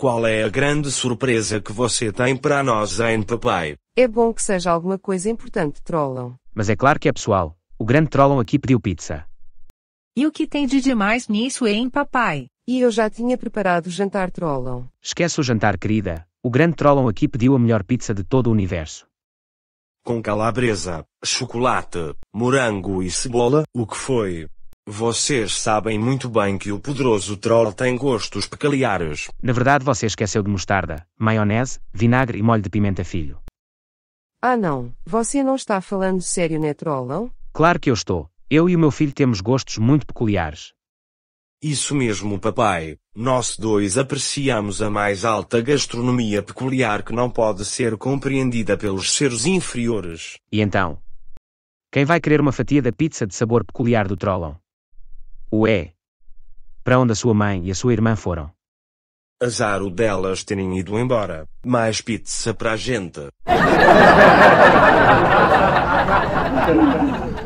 Qual é a grande surpresa que você tem para nós, hein, papai? É bom que seja alguma coisa importante, trollon. Mas é claro que é pessoal. O grande trollon aqui pediu pizza. E o que tem de demais nisso, hein, papai? E eu já tinha preparado o jantar, trollon. Esquece o jantar, querida. O grande trollon aqui pediu a melhor pizza de todo o universo. Com calabresa, chocolate, morango e cebola, o que foi? Vocês sabem muito bem que o poderoso troll tem gostos peculiares. Na verdade, você esqueceu de mostarda, maionese, vinagre e molho de pimenta filho. Ah não, você não está falando sério, né, troll, Claro que eu estou. Eu e o meu filho temos gostos muito peculiares. Isso mesmo, papai. Nós dois apreciamos a mais alta gastronomia peculiar que não pode ser compreendida pelos seres inferiores. E então? Quem vai querer uma fatia da pizza de sabor peculiar do Trollon? Ué. Para onde a sua mãe e a sua irmã foram? Azar o delas terem ido embora. Mais pizza para a gente.